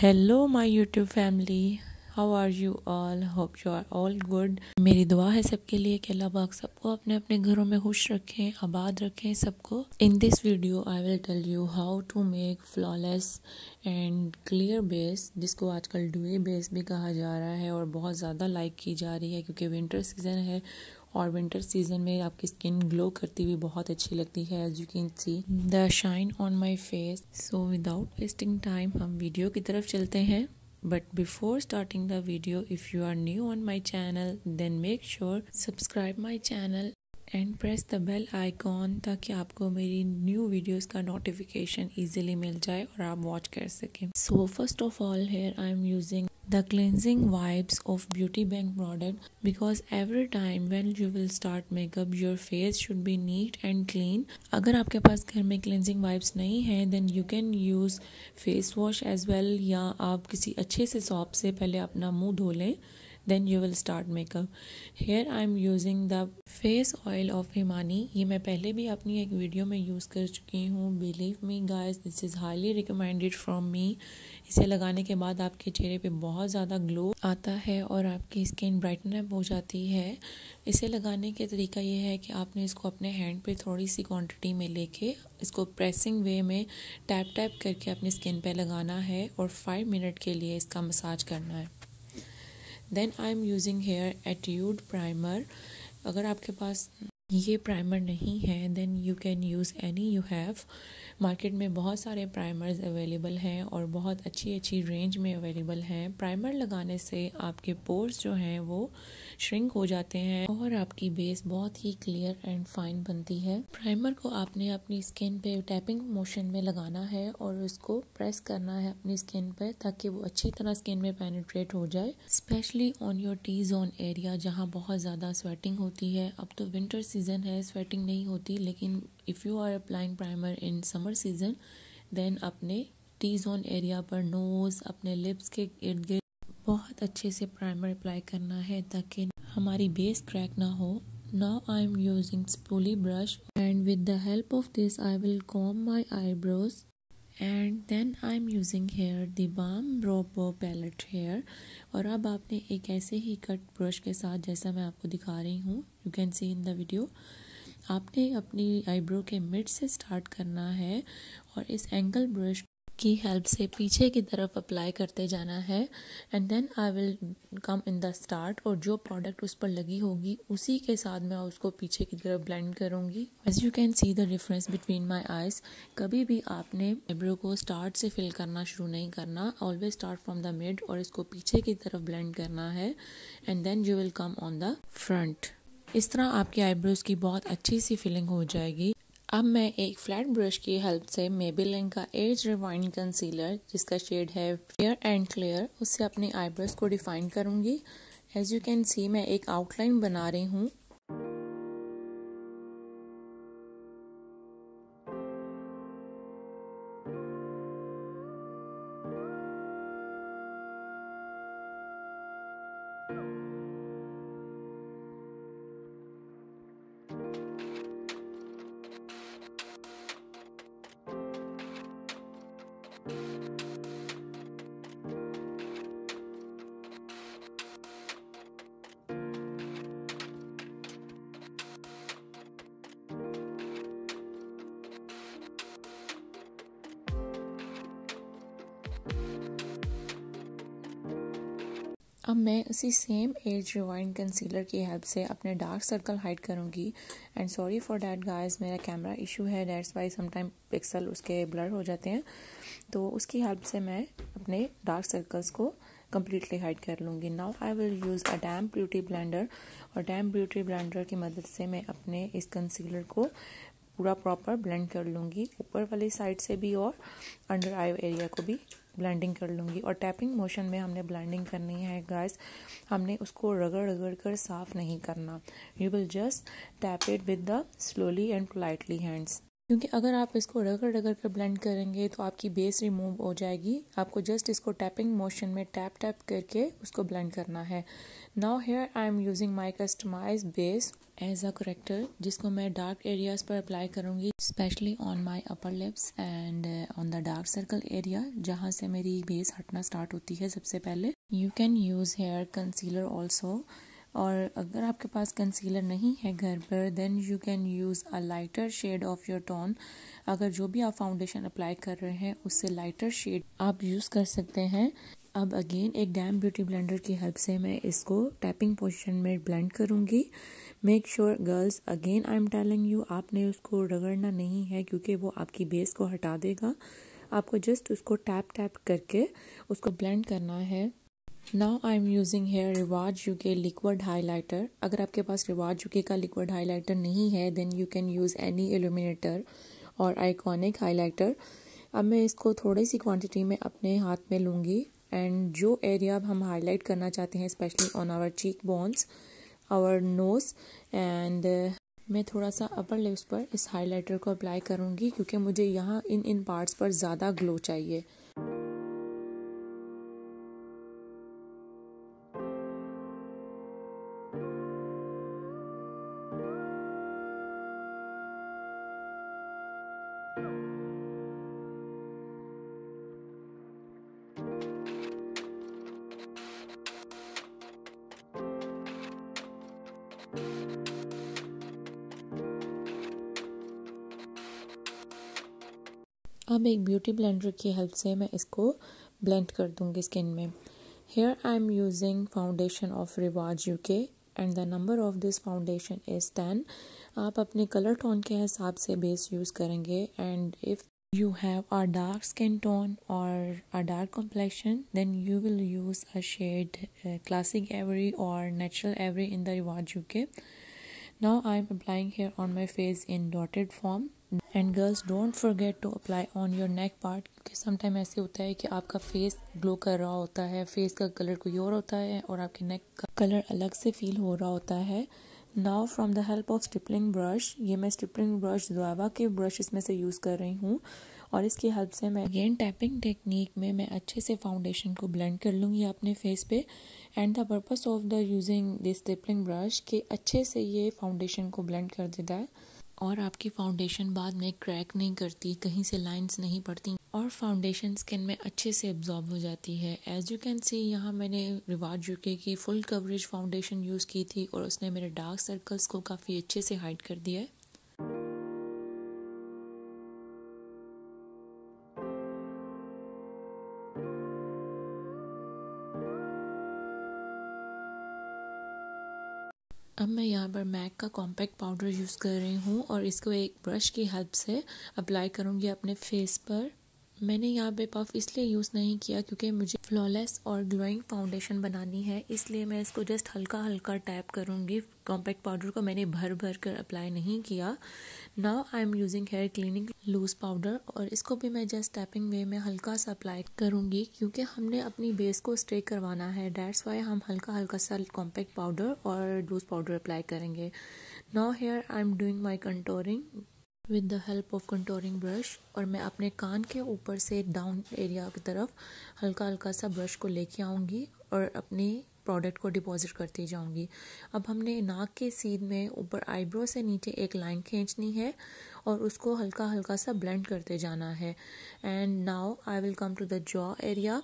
hello my YouTube family how are you all hope you are all good मेरी दुआ है सबके लिए कि अल्लाह पाक सबको अपने अपने घरों में खुश रखें आबाद रखें सबको in this video I will tell you how to make flawless and clear base जिसको आजकल डुए बेस भी कहा जा रहा है और बहुत ज़्यादा लाइक की जा रही है क्योंकि विंटर सीज़न है और विंटर सीजन में आपकी स्किन ग्लो करती हुई बहुत अच्छी लगती है as you can see the shine on my face so without wasting time हम वीडियो की तरफ चलते हैं but before starting the video if you are new on my channel then make sure subscribe my channel and press the bell icon ताकि आपको मेरी new videos का notification easily मिल जाए और आप वॉच कर सकें so first of all here I am using the cleansing vibes of beauty bank product because every time when you will start makeup your face should be neat and clean अगर आपके पास घर में cleansing vibes नहीं हैं then you can use face wash as well या आप किसी अच्छे से सॉप से पहले अपना मुँह धो लें then you will start makeup here I am using the face oil of Himani ये मैं पहले भी अपनी एक वीडियो में यूज़ कर चुकी हूँ believe me guys this is highly recommended from me इसे लगाने के बाद आपके चेहरे पे बहुत ज़्यादा ग्लो आता है और आपकी स्किन ब्राइटन अप हो जाती है इसे लगाने के तरीका ये है कि आपने इसको अपने हैंड पे थोड़ी सी क्वांटिटी में लेके इसको प्रेसिंग वे में टैप टैप करके अपनी स्किन पे लगाना है और फाइव मिनट के लिए इसका मसाज करना है then I am using here attitude primer अगर आपके पास ये प्राइमर नहीं है then you can use any you have market में बहुत सारे प्राइमर्स अवेलेबल हैं और बहुत अच्छी अच्छी रेंज में अवेलेबल हैं प्राइमर लगाने से आपके पोर्स जो हैं वो श्रिंक हो जाते हैं और आपकी बेस बहुत ही क्लियर एंड फाइन बनती है प्राइमर को आपने अपनी स्किन पे टैपिंग मोशन में लगाना है और उसको प्रेस करना है अपनी स्किन पे ताकि वो अच्छी तरह स्किन में पेनिट्रेट हो जाए specially on your T zone area जहाँ बहुत ज़्यादा स्वेटिंग होती है अब तो विंटर सीजन है स्वेटिंग नहीं होती लेकिन if you are applying primer in summer season then अपने टी जोन एरिया पर नोज़ अपने लिप्स के इर्द गिर्द बहुत अच्छे से प्राइमर अप्लाई करना है ताकि हमारी बेस क्रैक ना हो now I am using spoolie brush and with the help of this I will comb my eyebrows and then I am using here the balm robo palette here और अब आपने एक ऐसे ही कट ब्रश के साथ जैसा मैं आपको दिखा रही हूँ you can see in the video आपने अपनी आईब्रो के मिड से स्टार्ट करना है और इस एंगल ब्रश की हेल्प से पीछे की तरफ अप्लाई करते जाना है and then I will come in the start और जो प्रोडक्ट उस पर लगी होगी उसी के साथ मैं उसको पीछे की तरफ ब्लेंड करूँगी as you can see the difference between my eyes कभी भी आपने आईब्रो को स्टार्ट से फिल करना शुरू नहीं करना always start from the mid और इसको पीछे की तरफ ब्लेंड करना है and then you will come on the front इस तरह आपके आईब्रोज़ की बहुत अच्छी सी फिलिंग हो जाएगी अब मैं एक फ्लैट ब्रश की हेल्प से मेबेलिन का एज रिवाइंड कंसीलर जिसका शेड है फेयर एंड क्लियर उससे अपने आईब्रोज को डिफाइन करूंगी एज़ यू कैन सी मैं एक आउटलाइन बना रही हूँ thank you अब मैं उसी सेम एज रिवाइंड कंसीलर की हेल्प से अपने डार्क सर्कल हाइड करूँगी and sorry for that guys मेरा कैमरा इशू है डैट्स वाई समाइम पिक्सल उसके ब्लर हो जाते हैं तो उसकी हेल्प से मैं अपने डार्क सर्कल्स को कम्प्लीटली हाइड कर लूँगी now I will use a damn beauty blender और डैम ब्यूटी ब्लैंडर की मदद से मैं अपने इस कंसीलर को पूरा प्रॉपर ब्लेंड कर लूँगी ऊपर वाली साइड से भी और अंडर आई एरिया को भी ब्लेंडिंग कर लूँगी और टैपिंग मोशन में हमने ब्लेंडिंग करनी है गाइस हमने उसको रगड़ रगड़ कर साफ़ नहीं करना you will just tap it with the slowly and politely hands क्योंकि अगर आप इसको रगड़ रगड़ कर ब्लेंड करेंगे तो आपकी बेस रिमूव हो जाएगी आपको जस्ट इसको टैपिंग मोशन में टैप टैप करके उसको ब्लेंड करना है now here I am using my customize base as a corrector जिसको मैं डार्क एरियाज पर अप्लाई करूँगी specially on my upper lips and on the dark circle area जहाँ से मेरी बेस हटना स्टार्ट होती है सबसे पहले you can use here concealer also और अगर आपके पास कंसीलर नहीं है घर पर then you can use a lighter shade of your tone अगर जो भी आप फाउंडेशन अप्लाई कर रहे हैं उससे लाइटर शेड आप यूज़ कर सकते हैं अब अगेन एक डैम ब्यूटी ब्लेंडर की हेल्प से मैं इसको टैपिंग पोजीशन में ब्लेंड करूँगी make sure girls again I am telling you आपने उसको रगड़ना नहीं है क्योंकि वो आपकी बेस को हटा देगा आपको जस्ट उसको टैप टैप करके उसको ब्लेंड करना है now I am using here Rivaj U K liquid highlighter अगर आपके पास रिवाज यू के का लिक्विड हाईलाइटर नहीं है then you can use any illuminator और आइकॉनिक हाईलाइटर अब मैं इसको थोड़ी सी क्वांटिटी में अपने हाथ में लूँगी एंड जो एरिया अब हम हाईलाइट करना चाहते हैं specially on our cheek bones our nose and मैं थोड़ा सा अपर लिप्स पर इस हाईलाइटर को अप्लाई करूँगी क्योंकि मुझे यहाँ इन इन पार्ट्स पर ज़्यादा ग्लो चाहिए अब एक ब्यूटी ब्लेंडर की हेल्प से मैं इसको ब्लेंड कर दूंगी स्किन में here I am using foundation of Rivaj U K and the number of this foundation is ten आप अपने कलर टोन के हिसाब से बेस यूज़ करेंगे and if you have a dark skin tone और a dark complexion then you will use a shade classic ivory और natural ivory in the Rivaj U K Now I am applying here on my face in dotted form and girls don't forget to apply on your neck part क्योंकि sometime ऐसे होता है कि आपका face glow कर रहा होता है फेस का कलर कोई और होता है और आपके नेक का कलर अलग से फील हो रहा होता है now from the help of stippling brush ये मैं स्टिपलिंग ब्रश जोवा के ब्रश इसमें से यूज़ कर रही हूँ और इसकी हेल्प से मैं अगेन टैपिंग टेक्निक में मैं अच्छे से फाउंडेशन को ब्लेंड कर लूँगी अपने फेस पे and the purpose of the using this stippling brush के अच्छे से ये फाउंडेशन को ब्लेंड कर देता है और आपकी फाउंडेशन बाद में क्रैक नहीं करती कहीं से लाइंस नहीं पड़ती और फाउंडेशन स्किन में अच्छे से एब्जॉर्ब हो जाती है एज़ यू कैन सी यहाँ मैंने रिवाज यूके की फुल कवरेज फाउंडेशन यूज़ की थी और उसने मेरे डार्क सर्कल्स को काफ़ी अच्छे से हाइड कर दिया है अब मैं यहाँ पर मैक का कॉम्पैक्ट पाउडर यूज़ कर रही हूँ और इसको एक ब्रश की हेल्प से अप्लाई करूँगी अपने फेस पर मैंने यहाँ पे पफ इसलिए यूज़ नहीं किया क्योंकि मुझे फ्लॉलेस और ग्लोइंग फाउंडेशन बनानी है इसलिए मैं इसको जस्ट हल्का हल्का टैप करूँगी कॉम्पैक्ट पाउडर को मैंने भर भर कर अप्लाई नहीं किया now I am using here cleaning loose powder और इसको भी मैं जस्ट टैपिंग वे में हल्का सा अप्लाई करूँगी क्योंकि हमने अपनी बेस को स्ट्रे करवाना है डैट्स वाई हम हल्का हल्का सा कॉम्पैक्ट पाउडर और लूज पाउडर अप्लाई करेंगे now here I am doing my contouring with the help of contouring brush और मैं अपने कान के ऊपर से डाउन एरिया की तरफ हल्का हल्का सा ब्रश को लेके आऊँगी और अपनी प्रोडक्ट को डिपॉजिट करती जाऊंगी अब हमने नाक के सीध में ऊपर आईब्रो से नीचे एक लाइन खींचनी है और उसको हल्का हल्का सा ब्लेंड करते जाना है and now I will come to the jaw area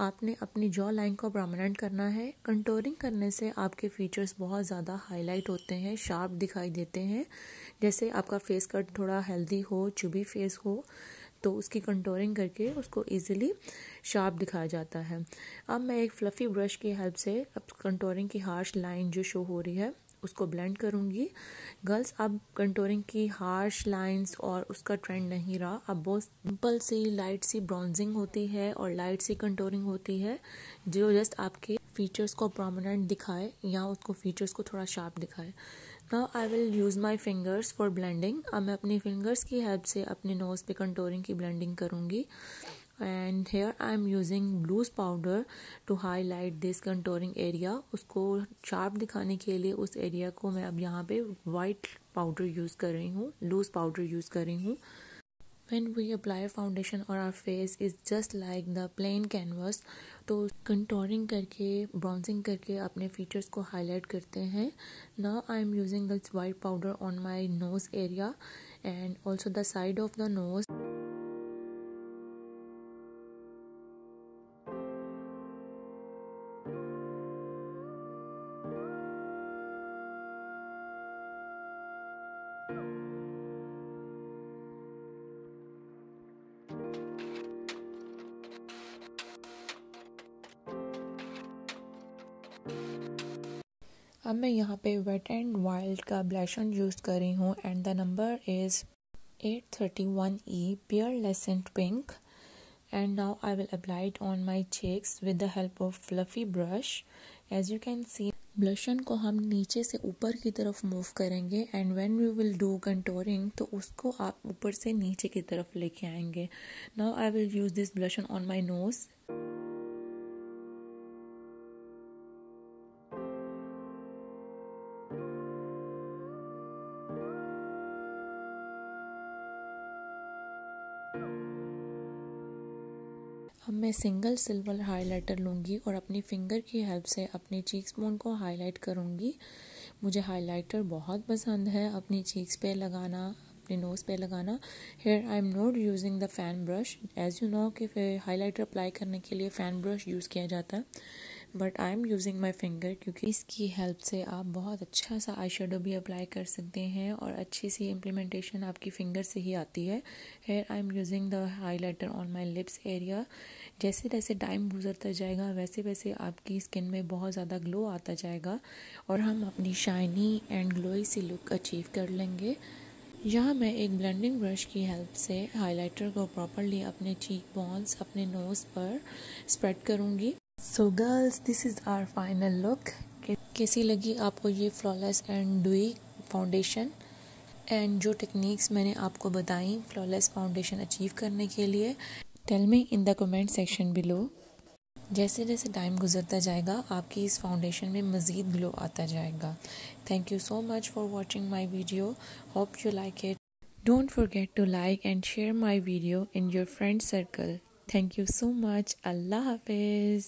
आपने अपनी जॉ लाइन को प्रमानेंट करना है कंटोरिंग करने से आपके फीचर्स बहुत ज़्यादा हाईलाइट होते हैं शार्प दिखाई देते हैं जैसे आपका फेस कट थोड़ा हेल्दी हो चुबी फेस हो तो उसकी कंटोरिंग करके उसको इजीली शार्प दिखाया जाता है अब मैं एक फ्लफ़ी ब्रश की हेल्प से अब कंटोरिंग की हार्श लाइन जो शो हो रही है उसको ब्लेंड करूँगी गर्ल्स अब कंटोरिंग की हार्श लाइंस और उसका ट्रेंड नहीं रहा अब बहुत सिंपल सी लाइट सी ब्रॉन्जिंग होती है और लाइट सी कंटोरिंग होती है जो जस्ट आपके फीचर्स को प्रोमिनेंट दिखाए या उसको फीचर्स को थोड़ा शार्प दिखाए now I will use my fingers for blending अब मैं अपनी फिंगर्स की हेल्प से अपने नोज़ पे कंटोरिंग की ब्लेंडिंग करूँगी and here I am using blush powder to highlight this contouring area उसको शार्प दिखाने के लिए उस एरिया को मैं अब यहाँ पे वाइट पाउडर यूज़ कर रही हूँ लूज़ पाउडर यूज़ कर रही हूँ when we apply foundation on our face is just like the plain canvas तो कंटोरिंग करके ब्राउजिंग करके अपने फीचर्स को हाईलाइट करते हैं now I am using this white powder on my nose area and also the side of the nose thank you अब मैं यहाँ पे वेट एंड वाइल्ड का ब्लैशन यूज़ कर रही हूँ and the number is eight thirty one E pure less and pink and I I will applied on my cheeks with the help of fluffy brush as you can see blush on को हम नीचे से ऊपर की तरफ move करेंगे and when you will do contouring तो उसको आप ऊपर से नीचे की तरफ लेके आएंगे now I will use this blush on on my nose अब मैं सिंगल सिल्वर हाइलाइटर लूँगी और अपनी फिंगर की हेल्प से अपनी चीक्स बोन को हाईलाइट करूँगी मुझे हाइलाइटर बहुत पसंद है अपनी चीक्स पे लगाना अपने नोज़ पे लगाना here I am not using the fan brush as you know कि हाइलाइटर अप्लाई करने के लिए फ़ैन ब्रश यूज़ किया जाता है but I am using my finger क्योंकि इसकी हेल्प से आप बहुत अच्छा सा आई शेडो भी अप्लाई कर सकते हैं और अच्छी सी इम्प्लीमेंटेशन आपकी फिंगर से ही आती है here I am using the highlighter on my lips area जैसे जैसे टाइम गुजरता जाएगा वैसे वैसे आपकी स्किन में बहुत ज़्यादा ग्लो आता जाएगा और हम अपनी शाइनी एंड ग्लोई सी लुक अचीव कर लेंगे यहाँ मैं एक ब्लेंडिंग ब्रश की हेल्प से हाइलाइटर को प्रॉपरली अपने चीक बॉन्स अपने नोज़ पर स्प्रेड करूँगी so girls this is our final look कैसी लगी आपको ये flawless and dewy foundation and जो टेक्निक्स मैंने आपको बताई फ्लॉलेस फाउंडेशन अचीव करने के लिए tell me in the comment section below जैसे जैसे टाइम गुजरता जाएगा आपकी इस फाउंडेशन में मज़ीद ग्लो आता जाएगा thank you so much for watching my video hope you like it don't forget to like and share my video in your friend circle thank you so much अल्लाह हाफिज़